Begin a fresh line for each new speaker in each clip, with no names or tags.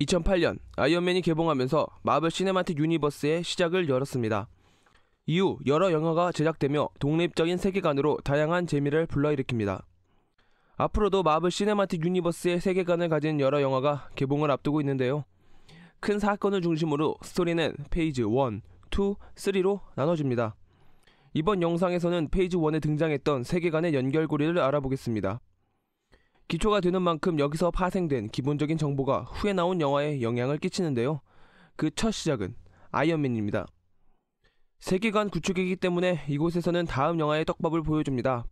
2008년 아이언맨이 개봉하면서 마블 시네마틱 유니버스의 시작을 열었습니다. 이후 여러 영화가 제작되며 독립적인 세계관으로 다양한 재미를 불러일으킵니다. 앞으로도 마블 시네마틱 유니버스의 세계관을 가진 여러 영화가 개봉을 앞두고 있는데요. 큰 사건을 중심으로 스토리는 페이지 1, 2, 3로 나눠집니다. 이번 영상에서는 페이지 1에 등장했던 세계관의 연결고리를 알아보겠습니다. 기초가 되는 만큼 여기서 파생된 기본적인 정보가 후에 나온 영화에 영향을 끼치는데요. 그 첫 시작은 아이언맨입니다. 세계관 구축이기 때문에 이곳에서는 다음 영화의 떡밥을 보여줍니다.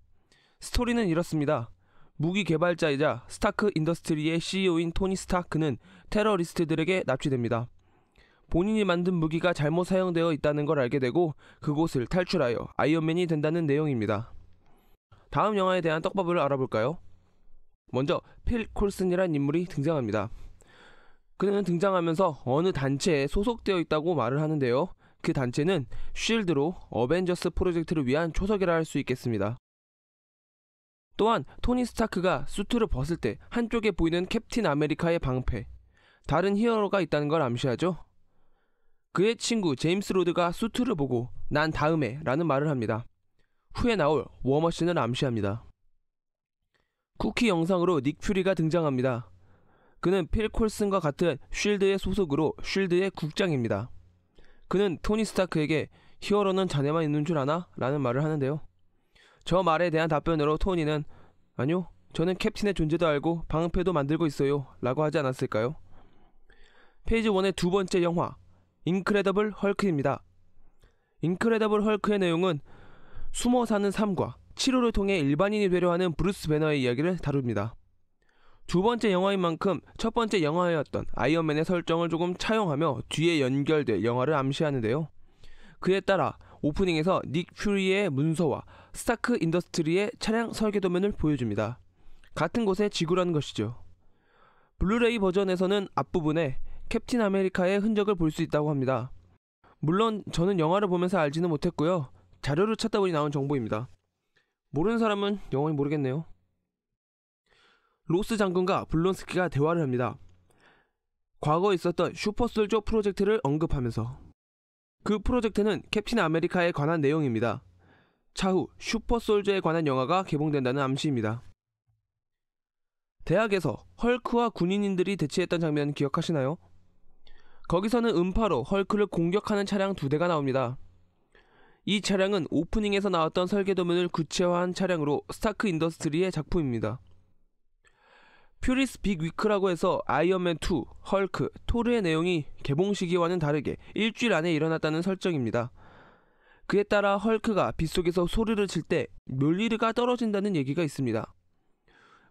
스토리는 이렇습니다. 무기 개발자이자 스타크 인더스트리의 CEO인 토니 스타크는 테러리스트들에게 납치됩니다. 본인이 만든 무기가 잘못 사용되어 있다는 걸 알게 되고 그곳을 탈출하여 아이언맨이 된다는 내용입니다. 다음 영화에 대한 떡밥을 알아볼까요? 먼저 필 콜슨이란 인물이 등장합니다. 그는 등장하면서 어느 단체에 소속되어 있다고 말을 하는데요. 그 단체는 쉴드로 어벤져스 프로젝트를 위한 초석이라 할 수 있겠습니다. 또한 토니 스타크가 수트를 벗을 때 한쪽에 보이는 캡틴 아메리카의 방패, 다른 히어로가 있다는 걸 암시하죠. 그의 친구 제임스 로드가 수트를 보고 난 다음에 라는 말을 합니다. 후에 나올 워머신을 암시합니다. 쿠키 영상으로 닉 퓨리가 등장합니다. 그는 필 콜슨과 같은 쉴드의 소속으로 쉴드의 국장입니다. 그는 토니 스타크에게 히어로는 자네만 있는 줄 아나? 라는 말을 하는데요. 저 말에 대한 답변으로 토니는 아니요, 저는 캡틴의 존재도 알고 방패도 만들고 있어요. 라고 하지 않았을까요? 페이지 1의 두 번째 영화 인크레더블 헐크입니다. 인크레더블 헐크의 내용은 숨어 사는 삶과 치료를 통해 일반인이 되려 하는 브루스 배너의 이야기를 다룹니다. 두 번째 영화인 만큼 첫 번째 영화였던 아이언맨의 설정을 조금 차용하며 뒤에 연결될 영화를 암시하는데요. 그에 따라 오프닝에서 닉 퓨리의 문서와 스타크 인더스트리의 차량 설계 도면을 보여줍니다. 같은 곳에 지구라는 것이죠. 블루레이 버전에서는 앞부분에 캡틴 아메리카의 흔적을 볼 수 있다고 합니다. 물론 저는 영화를 보면서 알지는 못했고요. 자료를 찾다 보니 나온 정보입니다. 모르는 사람은 영원히 모르겠네요. 로스 장군과 블론스키가 대화를 합니다. 과거에 있었던 슈퍼솔조 프로젝트를 언급하면서 그 프로젝트는 캡틴 아메리카에 관한 내용입니다. 차후 슈퍼솔저에 관한 영화가 개봉된다는 암시입니다. 대학에서 헐크와 군인인들이 대치했던 장면 기억하시나요? 거기서는 음파로 헐크를 공격하는 차량 두 대가 나옵니다. 이 차량은 오프닝에서 나왔던 설계도면을 구체화한 차량으로 스타크 인더스트리의 작품입니다. 퓨리스 빅 위크라고 해서 아이언맨 2, 헐크, 토르의 내용이 개봉 시기와는 다르게 일주일 안에 일어났다는 설정입니다. 그에 따라 헐크가 빗속에서 소리를 칠때 멸리르가 떨어진다는 얘기가 있습니다.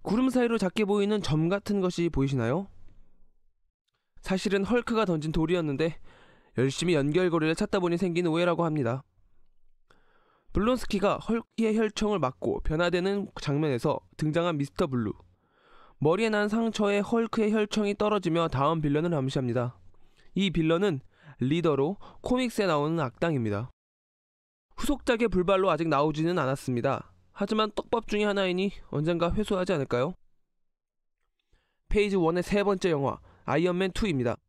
구름 사이로 작게 보이는 점 같은 것이 보이시나요? 사실은 헐크가 던진 돌이었는데 열심히 연결고리를 찾다 보니 생긴 오해라고 합니다. 블론스키가 헐키의 혈청을 막고 변화되는 장면에서 등장한 미스터 블루. 머리에 난 상처에 헐크의 혈청이 떨어지며 다음 빌런을 암시합니다. 이 빌런은 리더로 코믹스에 나오는 악당입니다. 후속작의 불발로 아직 나오지는 않았습니다. 하지만 떡밥 중의 하나이니 언젠가 회수하지 않을까요? 페이지 1의 세 번째 영화 아이언맨 2입니다.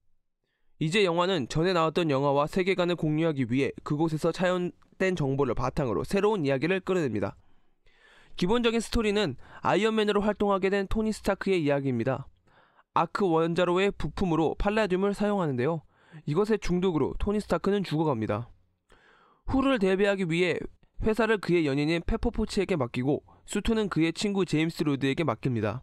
이제 영화는 전에 나왔던 영화와 세계관을 공유하기 위해 그곳에서 차연, 파악된 정보를 바탕으로 새로운 이야기를 끌어냅니다. 기본적인 스토리는 아이언맨으로 활동하게 된 토니 스타크의 이야기입니다. 아크 원자로의 부품으로 팔라듐을 사용하는데요. 이것의 중독으로 토니 스타크는 죽어갑니다. 후를 대비하기 위해 회사를 그의 연인인 페퍼포치에게 맡기고 수트는 그의 친구 제임스 로드에게 맡깁니다.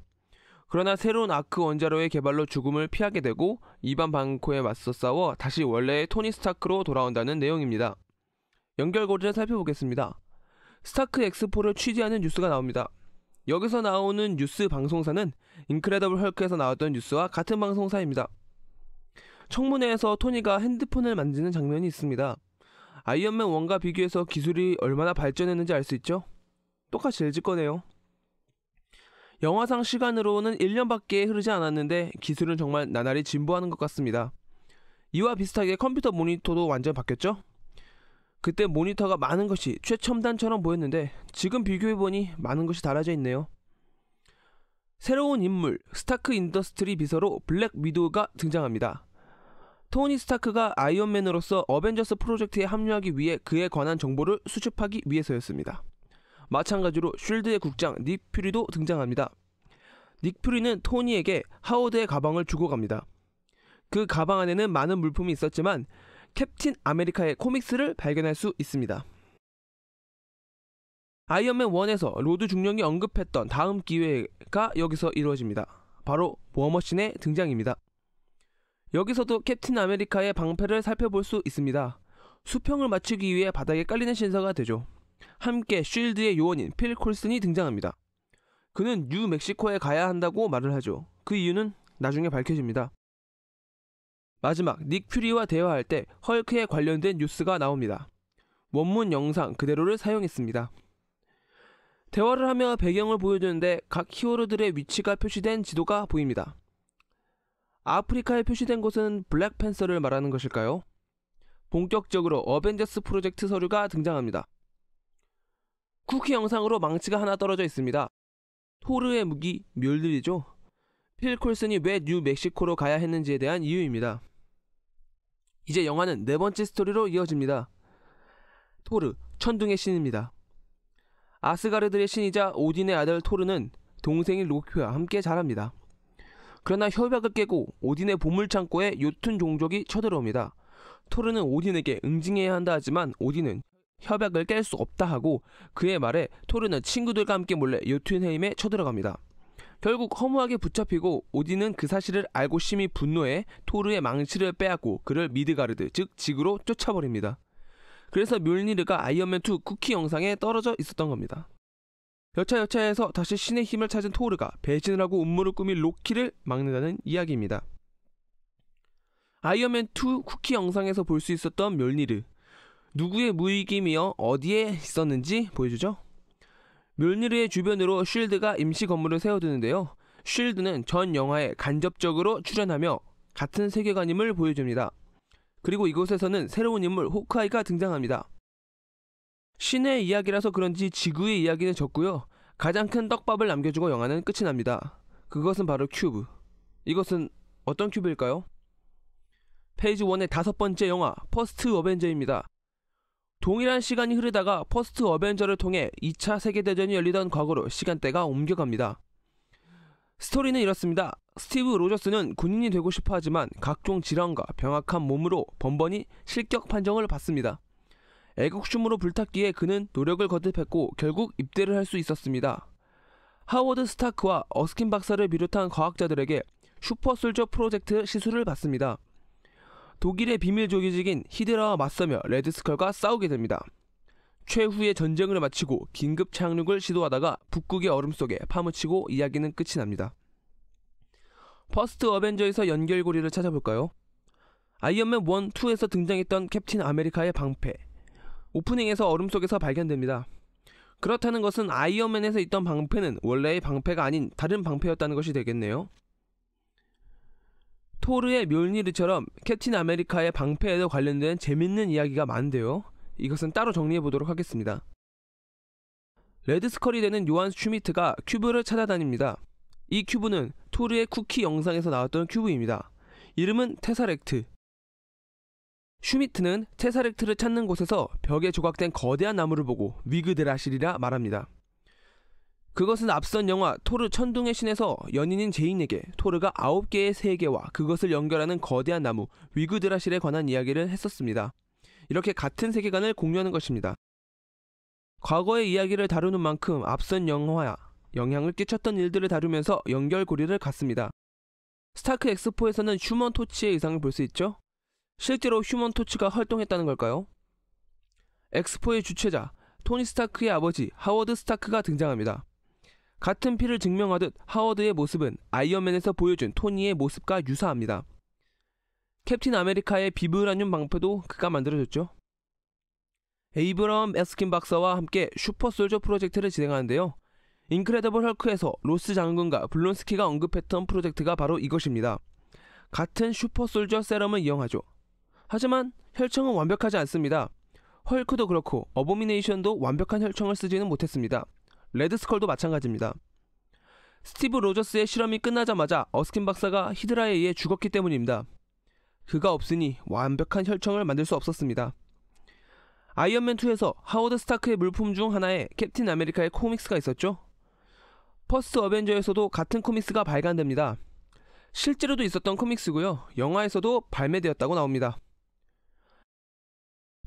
그러나 새로운 아크 원자로의 개발로 죽음을 피하게 되고 이반 방코에 맞서 싸워 다시 원래의 토니 스타크로 돌아온다는 내용입니다. 연결고리를 살펴보겠습니다. 스타크 엑스포를 취재하는 뉴스가 나옵니다. 여기서 나오는 뉴스 방송사는 인크레더블 헐크에서 나왔던 뉴스와 같은 방송사입니다. 청문회에서 토니가 핸드폰을 만지는 장면이 있습니다. 아이언맨 1과 비교해서 기술이 얼마나 발전했는지 알 수 있죠? 똑같이 LG 거네요. 영화상 시간으로는 1년밖에 흐르지 않았는데 기술은 정말 나날이 진보하는 것 같습니다. 이와 비슷하게 컴퓨터 모니터도 완전 바뀌었죠? 그때 모니터가 많은 것이 최첨단처럼 보였는데 지금 비교해보니 많은 것이 달라져 있네요. 새로운 인물 스타크 인더스트리 비서로 블랙 미도우가 등장합니다. 토니 스타크가 아이언맨으로서 어벤져스 프로젝트에 합류하기 위해 그에 관한 정보를 수집하기 위해서였습니다. 마찬가지로 쉴드의 국장 닉 퓨리도 등장합니다. 닉 퓨리는 토니에게 하워드의 가방을 주고 갑니다. 그 가방 안에는 많은 물품이 있었지만 캡틴 아메리카의 코믹스를 발견할 수 있습니다. 아이언맨 1에서 로드 중령이 언급했던 다음 기회가 여기서 이루어집니다. 바로 워머신의 등장입니다. 여기서도 캡틴 아메리카의 방패를 살펴볼 수 있습니다. 수평을 맞추기 위해 바닥에 깔리는 신사가 되죠. 함께 쉴드의 요원인 필 콜슨이 등장합니다. 그는 뉴 멕시코에 가야 한다고 말을 하죠. 그 이유는 나중에 밝혀집니다. 마지막 닉 퓨리와 대화할 때 헐크에 관련된 뉴스가 나옵니다. 원문 영상 그대로를 사용했습니다. 대화를 하며 배경을 보여주는데 각 히어로들의 위치가 표시된 지도가 보입니다. 아프리카에 표시된 곳은 블랙팬서를 말하는 것일까요? 본격적으로 어벤져스 프로젝트 서류가 등장합니다. 쿠키 영상으로 망치가 하나 떨어져 있습니다. 토르의 무기 뮬들이죠. 필 콜슨이 왜 뉴멕시코로 가야 했는지에 대한 이유입니다. 이제 영화는 네 번째 스토리로 이어집니다. 토르, 천둥의 신입니다. 아스가르드의 신이자 오딘의 아들 토르는 동생인 로키와 함께 자랍니다. 그러나 협약을 깨고 오딘의 보물창고에 요튼 종족이 쳐들어옵니다. 토르는 오딘에게 응징해야 한다 하지만 오딘은 협약을 깰 수 없다 하고 그의 말에 토르는 친구들과 함께 몰래 요튼헤임에 쳐들어갑니다. 결국 허무하게 붙잡히고 오딘은 그 사실을 알고 심히 분노해 토르의 망치를 빼앗고 그를 미드가르드 즉 지구로 쫓아버립니다. 그래서 뮬니르가 아이언맨2 쿠키 영상에 떨어져 있었던 겁니다. 여차여차해서 다시 신의 힘을 찾은 토르가 배신을 하고 음모를 꾸밀 로키를 막는다는 이야기입니다. 아이언맨2 쿠키 영상에서 볼 수 있었던 멸니르 누구의 무의임이며 어디에 있었는지 보여주죠. 뮬니르의 주변으로 쉴드가 임시 건물을 세워두는데요. 쉴드는 전 영화에 간접적으로 출연하며 같은 세계관임을 보여줍니다. 그리고 이곳에서는 새로운 인물 호크아이가 등장합니다. 신의 이야기라서 그런지 지구의 이야기는 적고요. 가장 큰 떡밥을 남겨주고 영화는 끝이 납니다. 그것은 바로 큐브. 이것은 어떤 큐브일까요? 페이지 1의 다섯 번째 영화 퍼스트 어벤져입니다. 동일한 시간이 흐르다가 퍼스트 어벤저를 통해 2차 세계대전이 열리던 과거로 시간대가 옮겨갑니다. 스토리는 이렇습니다. 스티브 로저스는 군인이 되고 싶어 하지만 각종 질환과 병악한 몸으로 번번이 실격 판정을 받습니다. 애국심으로 불탔기에 그는 노력을 거듭했고 결국 입대를 할 수 있었습니다. 하워드 스타크와 어스킨 박사를 비롯한 과학자들에게 슈퍼솔저 프로젝트 시술을 받습니다. 독일의 비밀 조직인 히드라와 맞서며 레드스컬과 싸우게 됩니다. 최후의 전쟁을 마치고 긴급 착륙을 시도하다가 북극의 얼음 속에 파묻히고 이야기는 끝이 납니다. 퍼스트 어벤져에서 연결고리를 찾아볼까요? 아이언맨 1, 2에서 등장했던 캡틴 아메리카의 방패. 오프닝에서 얼음 속에서 발견됩니다. 그렇다는 것은 아이언맨에서 있던 방패는 원래의 방패가 아닌 다른 방패였다는 것이 되겠네요. 토르의 묠니르처럼 캡틴 아메리카의 방패에도 관련된 재밌는 이야기가 많은데요. 이것은 따로 정리해 보도록 하겠습니다. 레드스컬이 되는 요한 슈미트가 큐브를 찾아다닙니다. 이 큐브는 토르의 쿠키 영상에서 나왔던 큐브입니다. 이름은 테사렉트. 슈미트는 테사렉트를 찾는 곳에서 벽에 조각된 거대한 나무를 보고 위그드라시리라 말합니다. 그것은 앞선 영화 토르 천둥의 신에서 연인인 제인에게 토르가 9개의 세계와 그것을 연결하는 거대한 나무 위그드라실에 관한 이야기를 했었습니다. 이렇게 같은 세계관을 공유하는 것입니다. 과거의 이야기를 다루는 만큼 앞선 영화야 영향을 끼쳤던 일들을 다루면서 연결고리를 갖습니다. 스타크 엑스포에서는 휴먼 토치의 의상을볼 수 있죠? 실제로 휴먼 토치가 활동했다는 걸까요? 엑스포의 주최자 토니 스타크의 아버지 하워드 스타크가 등장합니다. 같은 피를 증명하듯 하워드의 모습은 아이언맨에서 보여준 토니의 모습과 유사합니다. 캡틴 아메리카의 비브라늄 방패도 그가 만들어줬죠. 에이브럼 에스킨 박사와 함께 슈퍼솔저 프로젝트를 진행하는데요. 인크레더블 헐크에서 로스 장군과 블론스키가 언급했던 프로젝트가 바로 이것입니다. 같은 슈퍼솔저 세럼을 이용하죠. 하지만 혈청은 완벽하지 않습니다. 헐크도 그렇고 어보미네이션도 완벽한 혈청을 쓰지는 못했습니다. 레드스컬도 마찬가지입니다. 스티브 로저스의 실험이 끝나자마자 어스킨 박사가 히드라에 의해 죽었기 때문입니다. 그가 없으니 완벽한 혈청을 만들 수 없었습니다. 아이언맨2에서 하워드 스타크의 물품 중 하나에 캡틴 아메리카의 코믹스가 있었죠. 퍼스트 어벤져에서도 같은 코믹스가 발간됩니다. 실제로도 있었던 코믹스고요. 영화에서도 발매되었다고 나옵니다.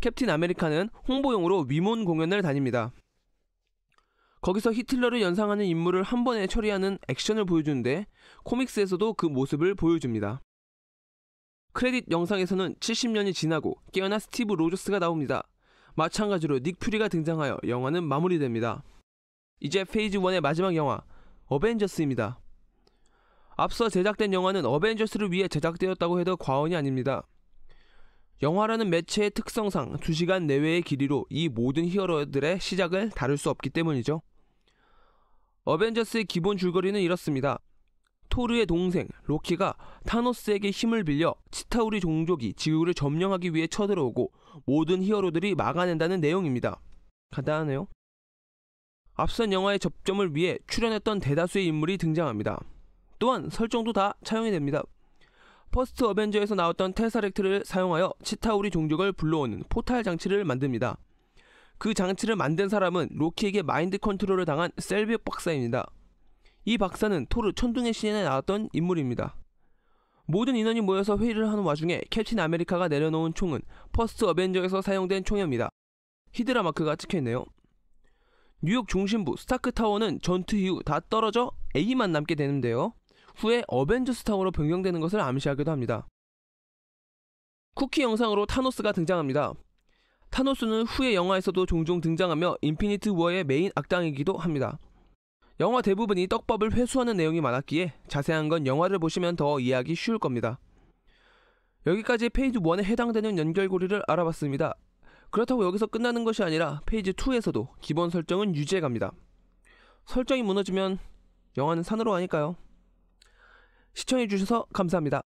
캡틴 아메리카는 홍보용으로 위문 공연을 다닙니다. 거기서 히틀러를 연상하는 인물을 한 번에 처리하는 액션을 보여주는데 코믹스에서도 그 모습을 보여줍니다. 크레딧 영상에서는 70년이 지나고 깨어난 스티브 로저스가 나옵니다. 마찬가지로 닉 퓨리가 등장하여 영화는 마무리됩니다. 이제 페이즈 1의 마지막 영화 어벤져스입니다. 앞서 제작된 영화는 어벤져스를 위해 제작되었다고 해도 과언이 아닙니다. 영화라는 매체의 특성상 2시간 내외의 길이로 이 모든 히어로들의 시작을 다룰 수 없기 때문이죠. 어벤져스의 기본 줄거리는 이렇습니다. 토르의 동생 로키가 타노스에게 힘을 빌려 치타우리 종족이 지구를 점령하기 위해 쳐들어오고 모든 히어로들이 막아낸다는 내용입니다. 간단하네요. 앞선 영화의 접점을 위해 출연했던 대다수의 인물이 등장합니다. 또한 설정도 다 차용이 됩니다. 퍼스트 어벤져에서 나왔던 테사렉트를 사용하여 치타우리 종족을 불러오는 포탈 장치를 만듭니다. 그 장치를 만든 사람은 로키에게 마인드 컨트롤을 당한 셀비옥 박사입니다. 이 박사는 토르 천둥의 신에 나왔던 인물입니다. 모든 인원이 모여서 회의를 하는 와중에 캡틴 아메리카가 내려놓은 총은 퍼스트 어벤져에서 사용된 총입니다. 히드라 마크가 찍혀있네요. 뉴욕 중심부 스타크 타워는 전투 이후 다 떨어져 A만 남게 되는데요. 후에 어벤져스 타워로 변경되는 것을 암시하기도 합니다. 쿠키 영상으로 타노스가 등장합니다. 타노스는 후의 영화에서도 종종 등장하며 인피니트 워의 메인 악당이기도 합니다. 영화 대부분이 떡밥을 회수하는 내용이 많았기에 자세한 건 영화를 보시면 더 이해하기 쉬울 겁니다. 여기까지 페이지 1에 해당되는 연결고리를 알아봤습니다. 그렇다고 여기서 끝나는 것이 아니라 페이지 2에서도 기본 설정은 유지해갑니다. 설정이 무너지면 영화는 산으로 가니까요. 시청해주셔서 감사합니다.